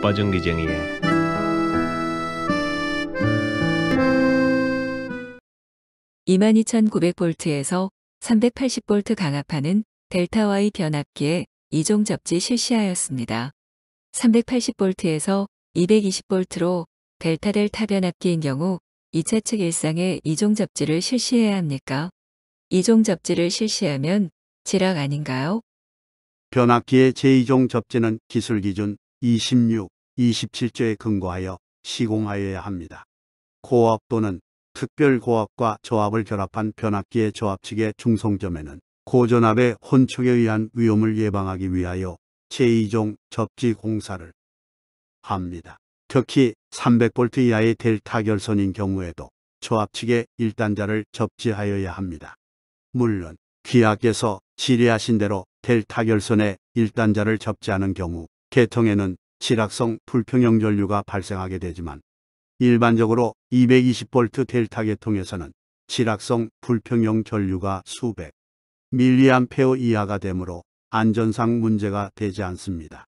바빠진 기쟁이에 2 2 9 0 0볼트에서3 8 0볼트 강압하는 델타와의 변압기에 이종 접지 실시하였습니다. 3 8 0볼트에서2 2 0볼트로 델타 델타 변압기인 경우 2차 측 일상에 이종 접지를 실시해야 합니까? 이종 접지를 실시하면 지락 아닌가요? 변압기의 제2종 접지는 기술 기준 26, 27조에 근거하여 시공하여야 합니다. 고압 또는 특별고압과 조압을 결합한 변압기의 조압측의 중성점에는 고전압의 혼촉에 의한 위험을 예방하기 위하여 제2종 접지 공사를 합니다. 특히 300V 이하의 델타 결선인 경우에도 조합측의 1단자를 접지하여야 합니다. 물론 귀하께서 지리하신 대로 델타 결선의 1단자를 접지하는 경우 계통에는 칠악성 불평형 전류가 발생하게 되지만 일반적으로 220V 델타 계통에서는 칠악성 불평형 전류가 수백 밀리암페어 이하가 되므로 안전상 문제가 되지 않습니다.